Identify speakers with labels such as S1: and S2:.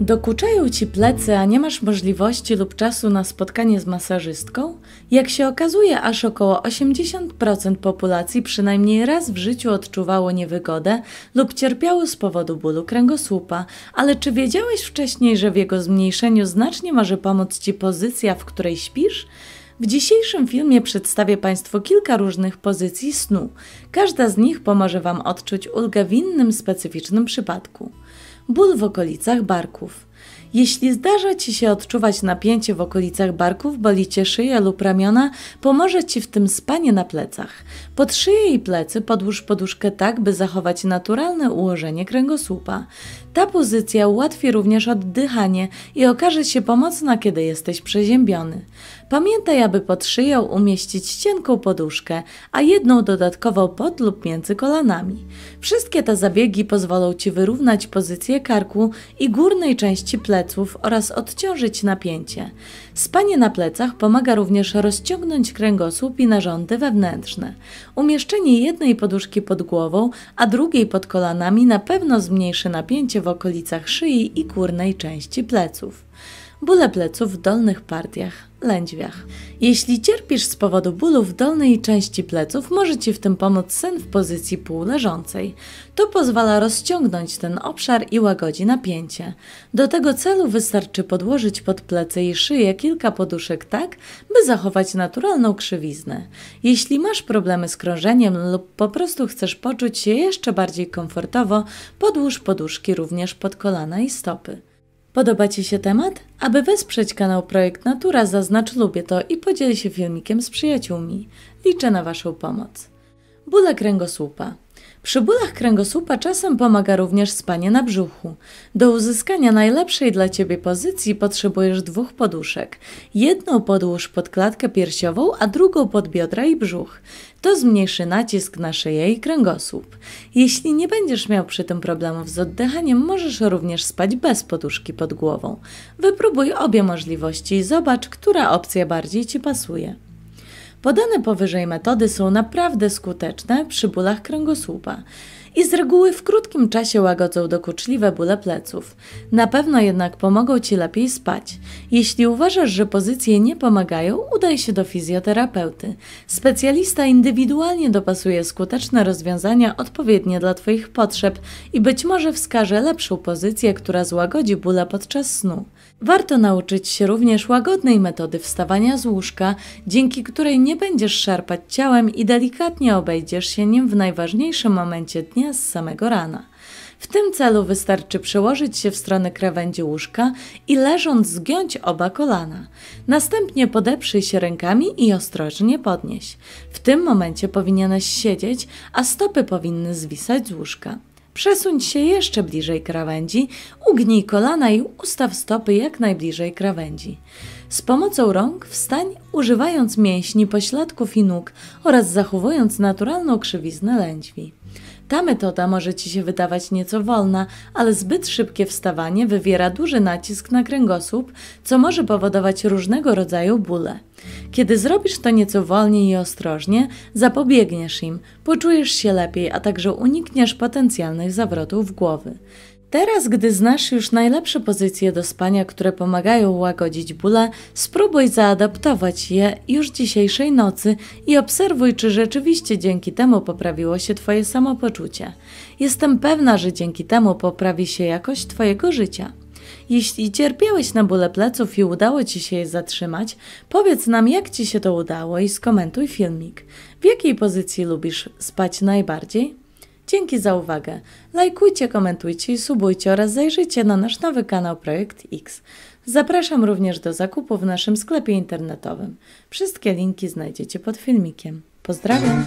S1: Dokuczają ci plecy, a nie masz możliwości lub czasu na spotkanie z masażystką? Jak się okazuje, aż około 80% populacji przynajmniej raz w życiu odczuwało niewygodę lub cierpiało z powodu bólu kręgosłupa, ale czy wiedziałeś wcześniej, że w jego zmniejszeniu znacznie może pomóc ci pozycja, w której śpisz? W dzisiejszym filmie przedstawię Państwu kilka różnych pozycji snu. Każda z nich pomoże Wam odczuć ulgę w innym specyficznym przypadku ból w okolicach barków. Jeśli zdarza Ci się odczuwać napięcie w okolicach barków, boli Cię szyja lub ramiona, pomoże Ci w tym spanie na plecach. Pod szyję i plecy podłóż poduszkę tak, by zachować naturalne ułożenie kręgosłupa. Ta pozycja ułatwi również oddychanie i okaże się pomocna, kiedy jesteś przeziębiony. Pamiętaj, aby pod szyją umieścić cienką poduszkę, a jedną dodatkowo pod lub między kolanami. Wszystkie te zabiegi pozwolą Ci wyrównać pozycję karku i górnej części kości pleców oraz odciążyć napięcie. Spanie na plecach pomaga również rozciągnąć kręgosłup i narządy wewnętrzne. Umieszczenie jednej poduszki pod głową, a drugiej pod kolanami na pewno zmniejszy napięcie w okolicach szyi i górnej części pleców. Bóle pleców w dolnych partiach lędźwiach. Jeśli cierpisz z powodu bólu w dolnej części pleców, może Ci w tym pomóc sen w pozycji półleżącej. To pozwala rozciągnąć ten obszar i łagodzi napięcie. Do tego celu wystarczy podłożyć pod plecy i szyję kilka poduszek tak, by zachować naturalną krzywiznę. Jeśli masz problemy z krążeniem lub po prostu chcesz poczuć się jeszcze bardziej komfortowo, podłóż poduszki również pod kolana i stopy. Podoba Ci się temat? Aby wesprzeć kanał Projekt Natura, zaznacz lubię to i podziel się filmikiem z przyjaciółmi. Liczę na Waszą pomoc. Bóle kręgosłupa. Przy bólach kręgosłupa czasem pomaga również spanie na brzuchu. Do uzyskania najlepszej dla Ciebie pozycji potrzebujesz dwóch poduszek. Jedną podłóż pod klatkę piersiową, a drugą pod biodra i brzuch. To zmniejszy nacisk na szyję i kręgosłup. Jeśli nie będziesz miał przy tym problemów z oddychaniem, możesz również spać bez poduszki pod głową. Wypróbuj obie możliwości i zobacz, która opcja bardziej Ci pasuje. Podane powyżej metody są naprawdę skuteczne przy bólach kręgosłupa i z reguły w krótkim czasie łagodzą dokuczliwe bóle pleców. Na pewno jednak pomogą Ci lepiej spać. Jeśli uważasz, że pozycje nie pomagają, udaj się do fizjoterapeuty. Specjalista indywidualnie dopasuje skuteczne rozwiązania odpowiednie dla Twoich potrzeb i być może wskaże lepszą pozycję, która złagodzi bóle podczas snu. Warto nauczyć się również łagodnej metody wstawania z łóżka, dzięki której nie będziesz szarpać ciałem i delikatnie obejdziesz się nim w najważniejszym momencie dnia z samego rana. W tym celu wystarczy przełożyć się w stronę krawędzi łóżka i leżąc zgiąć oba kolana. Następnie podeprzyj się rękami i ostrożnie podnieś. W tym momencie powinieneś siedzieć, a stopy powinny zwisać z łóżka. Przesuń się jeszcze bliżej krawędzi, ugnij kolana i ustaw stopy jak najbliżej krawędzi. Z pomocą rąk wstań, używając mięśni pośladków i nóg oraz zachowując naturalną krzywiznę lędźwi. Ta metoda może Ci się wydawać nieco wolna, ale zbyt szybkie wstawanie wywiera duży nacisk na kręgosłup, co może powodować różnego rodzaju bóle. Kiedy zrobisz to nieco wolniej i ostrożnie, zapobiegniesz im, poczujesz się lepiej, a także unikniesz potencjalnych zawrotów głowy. Teraz, gdy znasz już najlepsze pozycje do spania, które pomagają łagodzić bóle, spróbuj zaadaptować je już dzisiejszej nocy i obserwuj, czy rzeczywiście dzięki temu poprawiło się Twoje samopoczucie. Jestem pewna, że dzięki temu poprawi się jakość Twojego życia. Jeśli cierpiałeś na bóle pleców i udało Ci się je zatrzymać, powiedz nam, jak Ci się to udało i skomentuj filmik. W jakiej pozycji lubisz spać najbardziej? Dzięki za uwagę. Lajkujcie, komentujcie i subujcie oraz zajrzyjcie na nasz nowy kanał Projekt X. Zapraszam również do zakupu w naszym sklepie internetowym. Wszystkie linki znajdziecie pod filmikiem. Pozdrawiam!